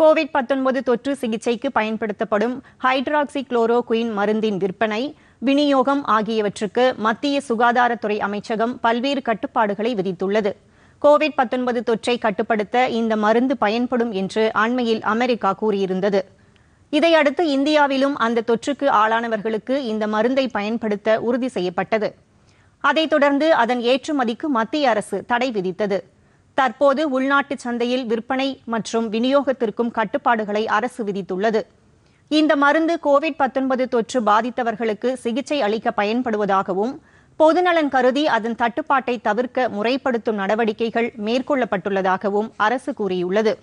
Covid பத்தொன்பது தொற்று சிகிச்சைக்கு பயன்படுத்தப்படும் ஹைட்ராக்சி குளோரோ குயின் மருந்தின் விற்பனை விநியோகம் ஆகியவற்றுக்கு மத்திய சுகாதாரத்துறை அமைச்சகம் பல்வேறு கட்டுப்பாடுகளை விதித்துள்ளது கோவிட் பத்தொன்பது தொற்றை கட்டுப்படுத்த இந்த மருந்து பயன்படும் என்று அண்மையில் அமெரிக்கா கூறியிருந்தது இதையடுத்து இந்தியாவிலும் அந்த தொற்றுக்கு ஆளானவர்களுக்கு இந்த மருந்தை பயன்படுத்த உறுதி செய்யப்பட்டது அதைத் தொடர்ந்து அதன் ஏற்றுமதிக்கு மத்திய அரசு தடை விதித்தது தற்போது உள்நாட்டு சந்தையில் விற்பனை மற்றும் விநியோகத்திற்கும் கட்டுப்பாடுகளை அரசு விதித்துள்ளது இந்த மருந்து கோவிட் பத்தொன்பது தொற்று பாதித்தவர்களுக்கு சிகிச்சை அளிக்க பயன்படுவதாகவும் பொதுநலன் கருதி அதன் தட்டுப்பாட்டை தவிர்க்க முறைப்படுத்தும் நடவடிக்கைகள் மேற்கொள்ளப்பட்டுள்ளதாகவும் அரசு கூறியுள்ளது